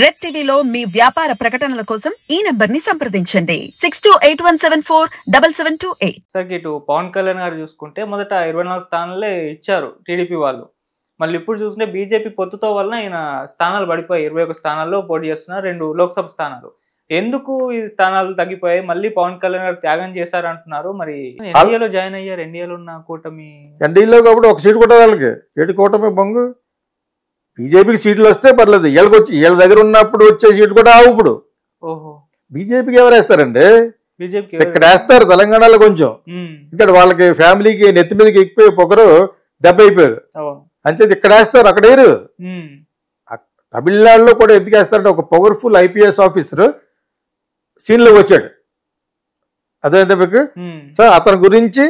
Red టీవీలో మీ వ్యాపార ప్రకటనల కోసం ఈ నెంబర్ ని సంప్రదించండి six two eight one seven four double seven two eight sir ఇటు పవన్ కళ్యాణ్ గారు చూసుకుంటే మొదట ఇరవై నాలుగు స్థానాలే ఇచ్చారు టీడీపీ వాళ్ళు మళ్ళీ ఇప్పుడు చూసుకుంటే బీజేపీ పొత్తుతో వలన ఈయన స్థానాలు పడిపోయాయి ఇరవై ఒక స్థానాల్లో పోటీ చేస్తున్నారు రెండు లోక్సభ స్థానాలు ఎందుకు ఈ స్థానాలు తగ్గిపోయాయి మళ్ళీ పవన్ కళ్యాణ్ గారు త్యాగం చేశారు అంటున్నారు మరి ఎన్డీఏలో జాయిన్ అయ్యారు ఎన్డీఏలో ఉన్న కూటమి ఎన్డీఏలో కాబట్టి ఒక సీట్ కూడా వాళ్ళకి ఏడు కూటమి బొంగు బీజేపీకి సీట్లు వస్తే పర్లేదు వీళ్ళకి వచ్చి వీళ్ళ దగ్గర ఉన్నప్పుడు వచ్చే సీట్లు కూడా ఆవు ఇప్పుడు బీజేపీకి ఎవరు వేస్తారండి ఇక్కడ వేస్తారు తెలంగాణలో కొంచెం ఇక్కడ వాళ్ళకి ఫ్యామిలీకి నెత్తి మీదకి ఎక్కిపోయి పొగరు దెబ్బ అయిపోయారు అంచేది ఇక్కడ వేస్తారు అక్కడ వేరు తమిళనాడులో కూడా ఎందుకు వేస్తారంటే ఒక పవర్ఫుల్ ఐపీఎస్ ఆఫీసర్ సీన్లోకి వచ్చాడు అదేంటే మీకు సార్ అతని గురించి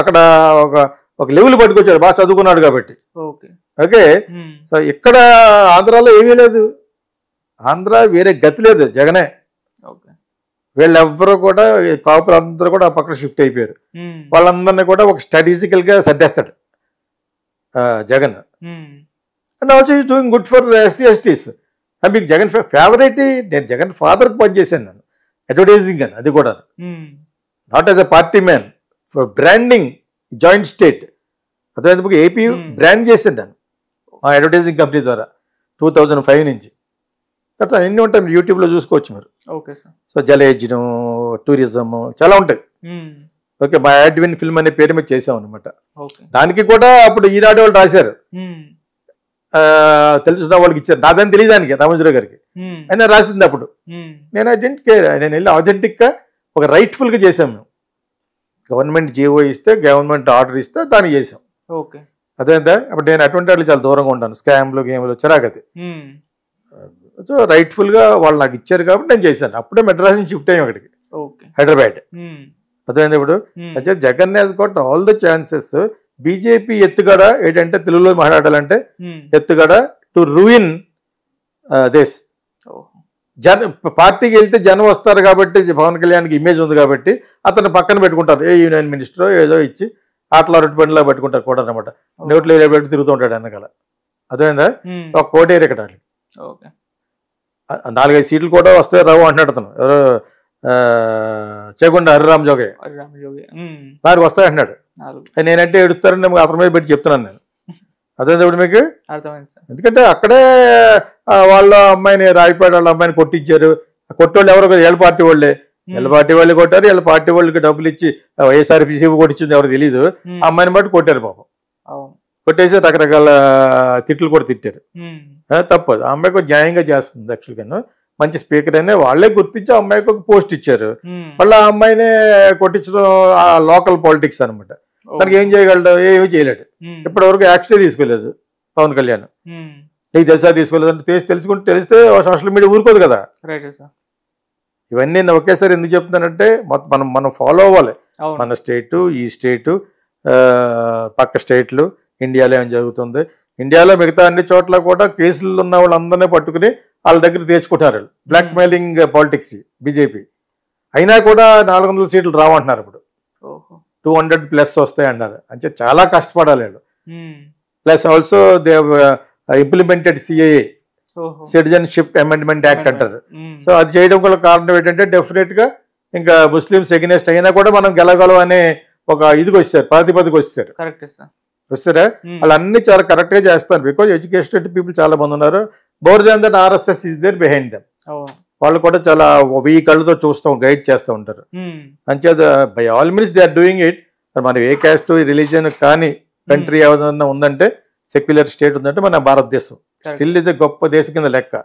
అక్కడ ఒక ఒక లెవెల్ పట్టుకొచ్చాడు బాగా చదువుకున్నాడు కాబట్టి ఓకే ఓకే సో ఇక్కడ ఆంధ్రాలో ఏమీ లేదు ఆంధ్ర వేరే గతి లేదు జగనే వీళ్ళెవ్వరూ కూడా కాపులు అందరూ కూడా ఆ పక్కన షిఫ్ట్ అయిపోయారు వాళ్ళందరినీ కూడా ఒక స్ట్రాటజికల్ గా సర్దేస్తాడు Jagan and also is doing good for SC STs మీకు జగన్ ఫేవరెట్ నేను జగన్ ఫాదర్ పనిచేశాను నేను అడ్వర్టైజింగ్ అని అది కూడా not as a party man for branding joint state అదే ఏపీ బ్రాండ్ చేశాను నేను మా అడ్వర్టైజింగ్ కంపెనీ ద్వారా టూ థౌజండ్ ఫైవ్ నుంచి అట్లా ఎన్ని ఉంటాయి మీరు యూట్యూబ్లో చూసుకోవచ్చు మీరు ఓకే సార్ సో జలేజ్ను టూరిజం చాలా ఉంటాయి hmm. ఓకే మా యాడ్విన్ ఫిల్మ్ అనే పేరు మీద చేసాం అనమాట దానికి కూడా అప్పుడు ఈనాడు వాళ్ళు రాశారు hmm. తెలుసున్న వాళ్ళకి ఇచ్చారు నాదని తెలియదానికి రామోజీరావు గారికి ఆయన hmm. రాసింది అప్పుడు నేను ఐడెంటి కేర్ నేను వెళ్ళి ఆథెంటిక్గా ఒక రైట్ఫుల్గా చేసాం మేము గవర్నమెంట్ జీవో ఇస్తే గవర్నమెంట్ ఆర్డర్ ఇస్తే దాన్ని చేసాం ఓకే అదేందా అప్పుడు నేను అటువంటి వాళ్ళు చాలా దూరంగా ఉంటాను స్కామ్లు గేమ్లు చిరాకతి సో రైట్ఫుల్గా వాళ్ళు నాకు ఇచ్చారు కాబట్టి నేను చేశాను అప్పుడే మెడ్రాస్ నుంచి షిఫ్ట్ అయ్యాం అక్కడికి హైదరాబాద్ అదే ఇప్పుడు అయితే Jagan has got all the chances BJP ఎత్తుగడ ఏంటంటే తెలుగులో మాట్లాడాలంటే ఎత్తుగడ టు రూయిన్ దేశ్ జన పార్టీకి వెళ్తే జనం వస్తారు కాబట్టి పవన్ కళ్యాణ్కి ఇమేజ్ ఉంది కాబట్టి అతను పక్కన పెట్టుకుంటారు ఏ యూనియన్ మినిస్టరో ఏదో ఇచ్చి అట్లా రెండు పండులో పెట్టుకుంటారు కోట అనమాట నోట్లో పెట్టి తిరుగుతూ ఉంటాడు వెనకాల అదేందా ఒక కోటేరు ఇక్కడ నాలుగైదు సీట్లు కూడా వస్తే రావు అంటున్నాడు అతను ఎవరో చేయకుండా హరిరామ్ జోగే దానికి వస్తాయి అంటున్నాడు నేనంటే ఏడుస్తారని అతని మీద పెట్టి చెప్తున్నాను నేను అదే ఇప్పుడు మీకు ఎందుకంటే అక్కడే వాళ్ళ అమ్మాయిని రాయిపేట వాళ్ళ అమ్మాయిని కొట్టించారు వాళ్ళు ఎవరు ఏళ్ళ పార్టీ వాళ్ళే Hmm. వీళ్ళ పార్టీ వాళ్ళు కొట్టారు వీళ్ళ పార్టీ వాళ్ళకి డబ్బులు ఇచ్చి వైఎస్ఆర్పీసీ కొట్టించింది ఎవరు తెలియదు hmm. అమ్మాయిని బట్టి కొట్టారు పాపం కొట్టేసి రకరకాల తిట్లు కూడా తిట్టారు hmm. తప్పదు అమ్మాయికి న్యాయంగా చేస్తుంది యాక్చువల్గా మంచి స్పీకర్ అనే వాళ్ళే గుర్తించి అమ్మాయికి ఒక పోస్ట్ ఇచ్చారు మళ్ళీ ఆ అమ్మాయినే కొట్టించడం లోకల్ పాలిటిక్స్ అనమాట తనకి ఏం చేయగలడు ఏమి చేయలేడు ఇప్పటివరకు యాక్షన్ తీసుకోలేదు పవన్ కళ్యాణ్ నీకు తెలుసా తీసుకోలేదు అంటే తెలుసుకుంటే తెలిస్తే సోషల్ మీడియా ఊరుకోదు కదా ఇవన్నీ నేను ఒకేసారి ఎందుకు చెప్తున్నానంటే మనం మనం ఫాలో అవ్వాలి మన స్టేటు ఈ స్టేటు పక్క స్టేట్లు ఇండియాలో ఏం జరుగుతుంది ఇండియాలో మిగతా అన్ని చోట్ల కూడా కేసులు ఉన్న వాళ్ళందరినీ పట్టుకుని వాళ్ళ దగ్గర వాళ్ళు బ్లాక్ మెయిలింగ్ పాలిటిక్స్ బీజేపీ అయినా కూడా నాలుగు వందల సీట్లు రావంటున్నారు ఇప్పుడు టూ హండ్రెడ్ ప్లస్ వస్తాయి అన్నారు అంటే చాలా కష్టపడాలి plus also they implemented CAA citizenship amendment act అంటారు సో అది చేయడం కూడా కారణం ఏంటంటే డెఫినెట్ గా ఇంకా ముస్లింస్ ఎగ్నెస్ట్ అయినా కూడా మనం గెలగలం అనే ఒక ఇదికి వచ్చారు ప్రాతిపదికి వచ్చారు వస్తారా వాళ్ళు అన్ని చాలా కరెక్ట్ గా చేస్తారు బికాజ్ ఎడ్యుకేటెడ్ పీపుల్ చాలా మంది ఉన్నారు more than that RSS is there behind them వాళ్ళు కూడా చాలా వెయ్యి కళ్ళతో చూస్తాం గైడ్ చేస్తూ ఉంటారు అంచేత by all means they are doing it మనం ఏ క్యాస్ట్ రిలీజియన్ కానీ కంట్రీ ఏదైనా ఉందంటే సెక్యులర్ స్టేట్ ఉందంటే మన భారతదేశం స్టిల్ ఇస్ ఎ గొప్ప దేశం కింద లెక్క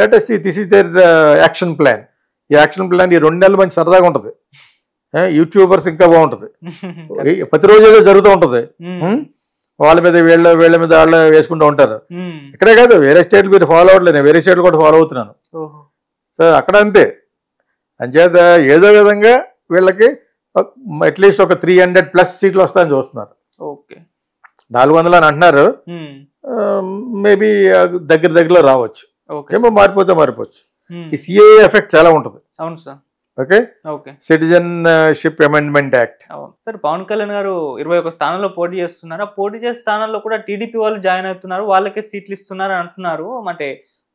let's this is their action plan ఈ యాక్షన్ ప్లాన్ ఈ రెండు నెలలు మంచి సరదాగా ఉంటుంది యూట్యూబర్స్ ఇంకా బాగుంటుంది ప్రతిరోజు ఏదో జరుగుతూ ఉంటది hmm. Hmm? వాళ్ళ మీద వీళ్ళ వీళ్ళ మీద వాళ్ళ వేసుకుంటూ ఉంటారు hmm. ఇక్కడే కాదు వేరే స్టేట్లు మీరు ఫాలో అవ్వట్లేదు నేను వేరే స్టేట్లు కూడా ఫాలో అవుతున్నాను సో అక్కడ అంతే అంచేత ఏదో విధంగా వీళ్ళకి అట్లీస్ట్ ఒక త్రీ హండ్రెడ్ ప్లస్ సీట్లు వస్తాయని చూస్తున్నారు నాలుగు వందలు అని అంటున్నారు మేబీ um, uh, దగ్గర దగ్గరలో రావచ్చు ఏమో మారిపోతే మారిపోవచ్చు hmm. ఈ సిఏ ఎఫెక్ట్ చాలా ఉంటుంది అవును sir okay okay citizenship amendment act sir Pawan Kalyan గారు ఇరవై స్థానంలో పోటీ చేస్తున్నారు ఆ పోటీ చేసే స్థానాల్లో కూడా టీడీపీ వాళ్ళు జాయిన్ అవుతున్నారు వాళ్ళకే సీట్లు ఇస్తున్నారు అంటున్నారు అంటే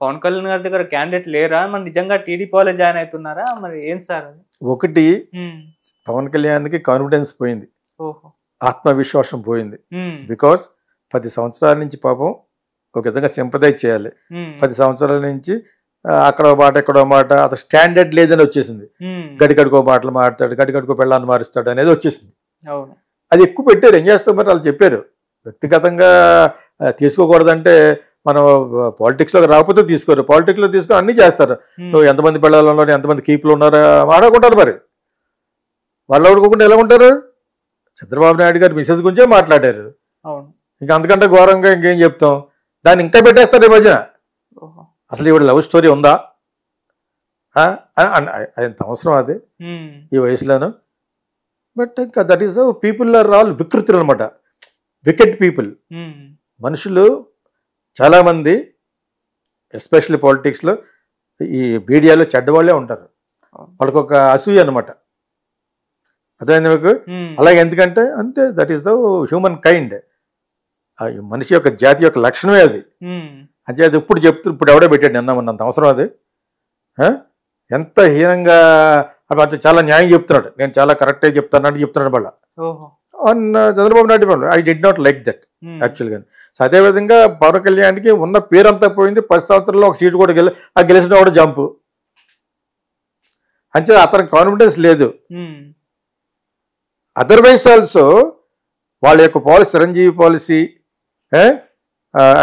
పవన్ కళ్యాణ్ గారి దగ్గర క్యాండిడేట్ లేరా మరి నిజంగా టీడీపీ వాళ్ళే జాయిన్ అవుతున్నారా మరి ఏం సార్ ఒకటి hmm. పవన్ కళ్యాణ్కి కాన్ఫిడెన్స్ పోయింది ఆత్మవిశ్వాసం పోయింది బికాస్ hmm. పది సంవత్సరాల నుంచి పాపం ఒక విధంగా సింపదైజ్ చేయాలి పది సంవత్సరాల నుంచి అక్కడ మాట ఇక్కడ మాట అతను స్టాండర్డ్ లేదని వచ్చేసింది గడికడుకో మాటలు మాడతాడు గడికడుకో పెళ్ళాన్ని మారుస్తాడు అనేది వచ్చేసింది అది ఎక్కువ పెట్టారు ఏం చేస్తాం మరి వాళ్ళు చెప్పారు వ్యక్తిగతంగా తీసుకోకూడదంటే మనం పాలిటిక్స్లో రాకపోతే తీసుకోరు పాలిటిక్స్లో తీసుకొని అన్నీ చేస్తారు నువ్వు ఎంతమంది పిల్లలు ఉన్నారు ఎంతమంది కీపులు ఉన్నారో ఆడకుంటారు మరి వాళ్ళు ఆడుకోకుండా ఎలా ఉంటారు చంద్రబాబు నాయుడు గారు మిసెస్ గురించే మాట్లాడారు ఇంకా అందుకంటే ఘోరంగా ఇంకేం చెప్తాం దాన్ని ఇంకా పెట్టేస్తారు ఈ మధ్యన అసలు ఇవి లవ్ స్టోరీ ఉందా అంత అవసరం అది ఈ వయసులోను బట్ ఇంకా that is people are all వికృతులు అనమాట వికెట్ పీపుల్ మనుషులు చాలామంది ఎస్పెషల్లీ పాలిటిక్స్లో ఈ మీడియాలో చెడ్డవాళ్ళే ఉంటారు వాళ్ళకి ఒక అసూయ అనమాట అదే మీకు అలాగే ఎందుకంటే అంతే that is the humankind మనిషి యొక్క జాతి యొక్క లక్షణమే అది అంటే అది ఇప్పుడు చెప్తూ ఇప్పుడు ఎవడో పెట్టాడు నిన్న ఉన్నంత అవసరం అది ఎంత హీనంగా అది చాలా న్యాయం చెప్తున్నాడు నేను చాలా కరెక్ట్గా చెప్తాను అంటే చెప్తున్నాడు వాళ్ళ చంద్రబాబు నాయుడు వాళ్ళు I did not like that యాక్చువల్గా సో అదేవిధంగా పవన్ కళ్యాణ్కి ఉన్న పేరంతా పోయింది పది సంవత్సరాల్లో ఒక సీటు కూడా గెలి ఆ గెలిచిన వాడు జంపు అంటే అతనికి కాన్ఫిడెన్స్ లేదు అదర్వైజ్ ఆల్సో వాళ్ళ యొక్క policy Chiranjeevi policy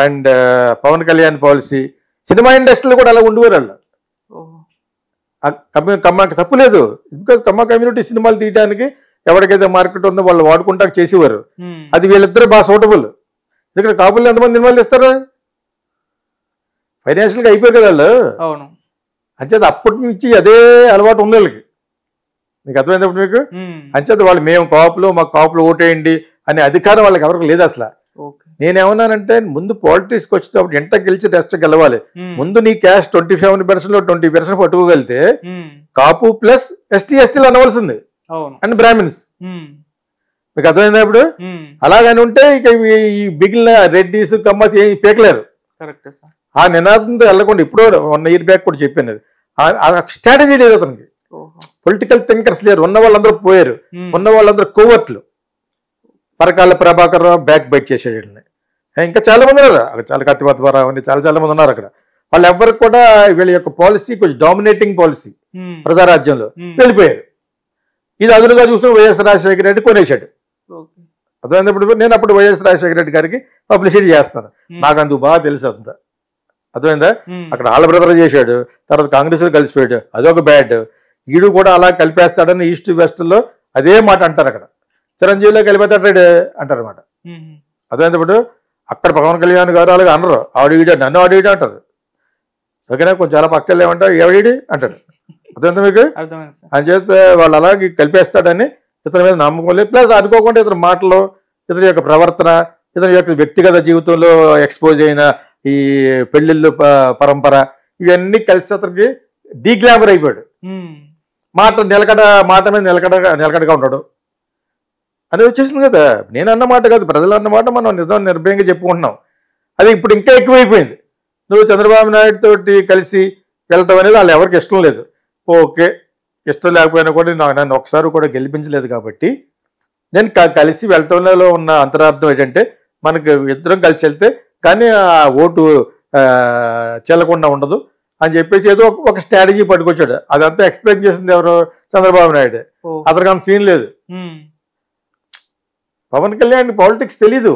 and Pawan Kalyan policy cinema ఇండస్ట్రీలో కూడా అలా ఉండేవారు వాళ్ళు కమ్మ కమ్మకి తప్పు లేదు బికాజ్ కమ్మ కమ్యూనిటీ సినిమాలు తీయడానికి ఎవరికైతే మార్కెట్ ఉందో వాళ్ళు వాడుకుంటా చేసేవారు అది వీళ్ళిద్దరు బాగా సూటబుల్ ఎందుకంటే కాపులు ఎంతమంది సినిమాలు తీస్తారు ఫైనాన్షియల్గా అయిపోయారు కదా వాళ్ళు అవును అంచేత అప్పటి నుంచి అదే అలవాటు ఉంది వాళ్ళకి మీకు అప్పుడు మీకు అంచేది వాళ్ళు మేము కాపులు మాకు కాపులు ఓటేయండి అనే అధికారం వాళ్ళకి ఎవరికి లేదు అసలు నేనేమన్నానంటే ముందు కి వచ్చినప్పుడు ఎంత గెలిచి రెస్ట్ గెలవాలి ముందు నీ క్యాష్ ట్వంటీ సెవెన్ పర్సెంట్ లో ట్వంటీ పర్సెంట్ పట్టుకోగలితే కాపు ప్లస్ ఎస్టీ ఎస్టీలు అనవలసింది అండ్ బ్రాహ్మిన్స్ మీకు అర్థమైంది ఇప్పుడు అలాగని ఉంటే ఇక ఈ బిగిలిన రెడ్డిస్ కమ్మస్ ఏ పేకలేరు ఆ నినాదంతో వెళ్ళకుండా ఇప్పుడు వన్ ఇయర్ బ్యాక్ కూడా చెప్పాను స్ట్రాటజీ లేదు అతనికి పొలిటికల్ థింకర్స్ లేరు ఉన్న వాళ్ళందరూ పోయారు ఉన్న వాళ్ళందరూ కోవర్ట్లు పరకాల ప్రభాకర్ రావు బ్యాక్ బైట్ చేసేయడని ఇంకా చాలామంది ఉన్నారు అక్కడ చాలా కత్తిపత్వరావు అని చాలా మంది ఉన్నారు అక్కడ వాళ్ళు ఎవరికి కూడా వీళ్ళ యొక్క పాలసీ కొంచెం డామినేటింగ్ పాలసీ hmm. ప్రజారాజ్యంలో hmm. వెళ్ళిపోయారు ఇది అదునుగా చూసిన వైఎస్ రాజశేఖర రెడ్డి కొనేశాడు అర్థమైనప్పుడు నేను అప్పుడు వైఎస్ రాజశేఖర రెడ్డి గారికి పబ్లిసిటీ చేస్తాను hmm. నాకు అందుకు బాగా తెలుసు అంత అర్థమైందా అక్కడ ఆళ్ళ బ్రదర్ చేశాడు తర్వాత కాంగ్రెస్ లో కలిసిపోయాడు అదొక బ్యాడ్ ఈడు కూడా అలా కలిపేస్తాడని ఈస్ట్ లో అదే మాట అంటారు అక్కడ చిరంజీవిలో కలిపెత్తాడు అదే ఇప్పుడు అక్కడ పవన్ కళ్యాణ్ గారు అలాగే అనరు ఆడివిడ నన్ను ఆడివిడ అంటారు ఓకేనా కొంచెం చాలా పక్కలు ఏమంటారు ఎవడిడి అంటాడు అదేంత మీకు అని చేత వాళ్ళు అలాగే కలిపేస్తాడని ఇతని మీద నమ్మకం లేదు ప్లస్ అనుకోకుండా ఇతని మాటలు ఇతని యొక్క ప్రవర్తన ఇతని యొక్క వ్యక్తిగత జీవితంలో ఎక్స్పోజ్ అయిన ఈ పెళ్లిళ్ళు పరంపర ఇవన్నీ కలిసి అతనికి డీగ్లామర్ అయిపోయాడు మాట నిలకడ మాట మీద నిలకడ నిలకడగా ఉంటాడు అది వచ్చేసింది కదా నేను అన్నమాట కాదు ప్రజలు అన్నమాట మనం నిజం నిర్భయంగా చెప్పుకుంటున్నాం అది ఇప్పుడు ఇంకా ఎక్కువైపోయింది నువ్వు చంద్రబాబు నాయుడు తోటి కలిసి వెళ్ళటం అనేది వాళ్ళు ఎవరికి ఇష్టం లేదు ఓకే ఇష్టం లేకపోయినా కూడా నన్ను ఒకసారి కూడా గెలిపించలేదు కాబట్టి నేను కలిసి వెళ్ళటంలో ఉన్న అంతరార్థం ఏంటంటే మనకు ఇద్దరం కలిసి వెళ్తే కానీ ఆ ఓటు చెల్లకుండా ఉండదు అని చెప్పేసి ఏదో ఒక స్ట్రాటజీ పట్టుకొచ్చాడు అదంతా ఎక్స్ప్లెయిన్ చేసింది ఎవరు చంద్రబాబు నాయుడు అతనికి అంత సీన్ లేదు పవన్ కళ్యాణ్ పాలిటిక్స్ తెలీదు